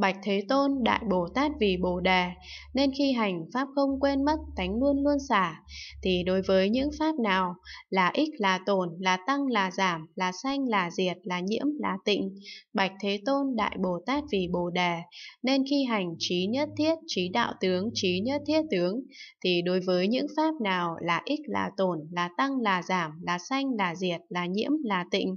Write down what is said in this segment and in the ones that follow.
Bạch Thế Tôn Đại Bồ Tát vì Bồ Đề, nên khi hành pháp không quên mất tánh luôn luôn xả, thì đối với những pháp nào là ích là tổn, là tăng là giảm, là sanh là diệt, là nhiễm là tịnh, Bạch Thế Tôn Đại Bồ Tát vì Bồ Đề, nên khi hành trí nhất thiết, trí đạo tướng, trí nhất thiết tướng, thì đối với những pháp nào là ích là tổn, là tăng là giảm, là sanh là diệt, là nhiễm là tịnh,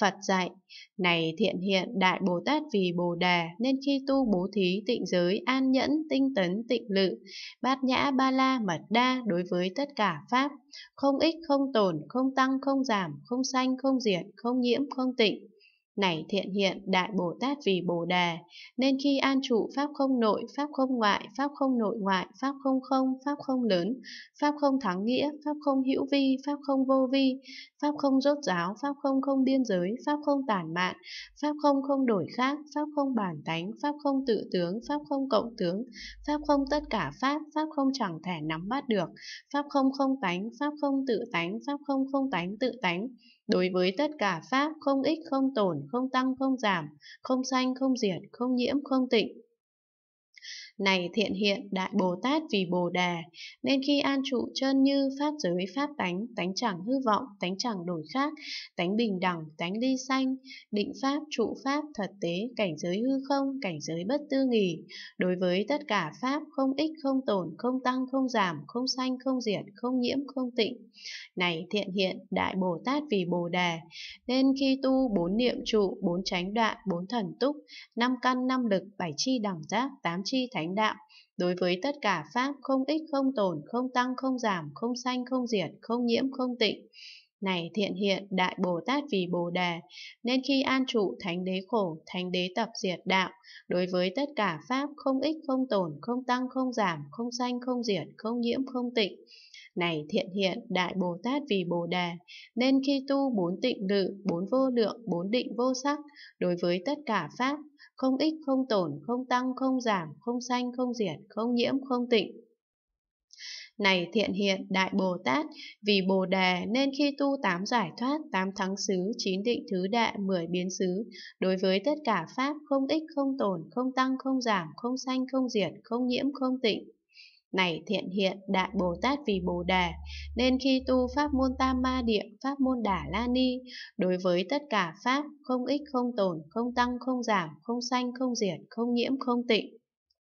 Phật dạy, này thiện hiện đại Bồ Tát vì Bồ Đà, nên khi tu bố thí tịnh giới, an nhẫn, tinh tấn, tịnh lự, bát nhã ba la mật đa đối với tất cả Pháp, không ích, không tổn, không tăng, không giảm, không sanh, không diệt, không nhiễm, không tịnh, này thiện hiện đại Bồ Tát vì Bồ Đề, nên khi an trụ pháp không nội, pháp không ngoại, pháp không nội ngoại, pháp không không, pháp không lớn, pháp không thắng nghĩa, pháp không hữu vi, pháp không vô vi, pháp không rốt giáo, pháp không không biên giới, pháp không tản mạn, pháp không không đổi khác, pháp không bản tánh, pháp không tự tướng, pháp không cộng tướng, pháp không tất cả pháp, pháp không chẳng thể nắm bắt được, pháp không không tánh, pháp không tự tánh, pháp không không tánh tự tánh. Đối với tất cả pháp không ích không tổn, không tăng không giảm, không sanh không diệt, không nhiễm không tịnh, này thiện hiện đại Bồ Tát vì Bồ Đà, nên khi an trụ chân như pháp giới pháp tánh, tánh chẳng hư vọng, tánh chẳng đổi khác, tánh bình đẳng, tánh ly sanh, định pháp, trụ pháp, thật tế, cảnh giới hư không, cảnh giới bất tư nghỉ. Đối với tất cả pháp không ích, không tổn, không tăng, không giảm, không sanh, không diệt, không nhiễm, không tịnh. Này thiện hiện đại Bồ Tát vì Bồ Đà, nên khi tu bốn niệm trụ, bốn chánh đoạn, bốn thần túc, năm căn, năm lực, bảy chi đẳng giác, tám chi thánh chánh đạo. Đối với tất cả pháp không ích không tổn, không tăng không giảm, không sanh không diệt, không nhiễm không tịnh. Này thiện hiện đại Bồ Tát vì Bồ Đề, nên khi an trụ thánh đế khổ, thánh đế tập diệt đạo, đối với tất cả pháp không ích không tổn, không tăng không giảm, không sanh không diệt, không nhiễm không tịnh. Này thiện hiện đại Bồ Tát vì Bồ Đề, nên khi tu bốn tịnh lự, bốn vô lượng, bốn định vô sắc, đối với tất cả pháp, không ích không tổn, không tăng không giảm, không sanh không diệt, không nhiễm không tịnh. Này thiện hiện đại Bồ Tát, vì Bồ Đề nên khi tu tám giải thoát, tám thắng xứ, chín định thứ đệ, mười biến xứ, đối với tất cả pháp không ích không tổn, không tăng không giảm, không sanh không diệt, không nhiễm không tịnh. Này thiện hiện đại Bồ Tát vì Bồ Đề, nên khi tu pháp môn Tam Ma Địa, pháp môn đà La Ni, đối với tất cả pháp không ích không tổn, không tăng không giảm, không sanh không diệt, không nhiễm không tịnh.